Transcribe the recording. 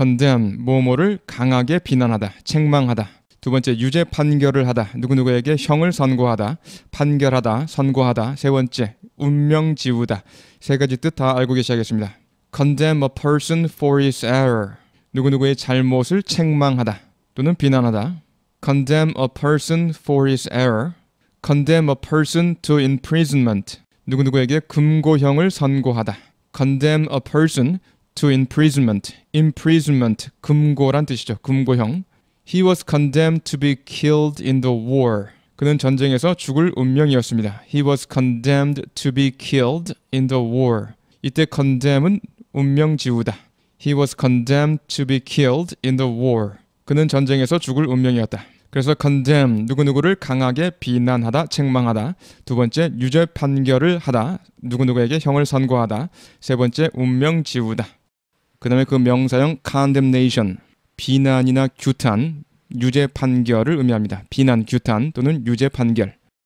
condemn 뭐뭐를 강하게 비난하다, 책망하다. 두 번째 유죄 판결을 하다, 누구누구에게 형을 선고하다, 판결하다, 선고하다. 세 번째 운명 지우다. 세 가지 뜻 다 알고 계셔야겠습니다. condemn a person for his error. 누구누구의 잘못을 책망하다 또는 비난하다. condemn a person for his error. condemn a person to imprisonment. 누구누구에게 금고형을 선고하다. condemn a person to imprisonment. imprisonment 금고란 뜻이죠. 금고형. He was condemned to be killed in the war. 그는 전쟁에서 죽을 운명이었습니다. He was condemned to be killed in the war. 이때 condemn은 운명 지우다. He was condemned to be killed in the war. 그는 전쟁에서 죽을 운명이었다. 그래서 condemn 누구누구를 강하게 비난하다 책망하다 두 번째 유죄 판결을 하다 누구누구에게 형을 선고하다 세 번째 운명 지우다 그다음에 그 명사형 condemnation 비난이나 규탄 유죄 판결을 의미합니다. 비난, 규탄 또는 유죄 판결.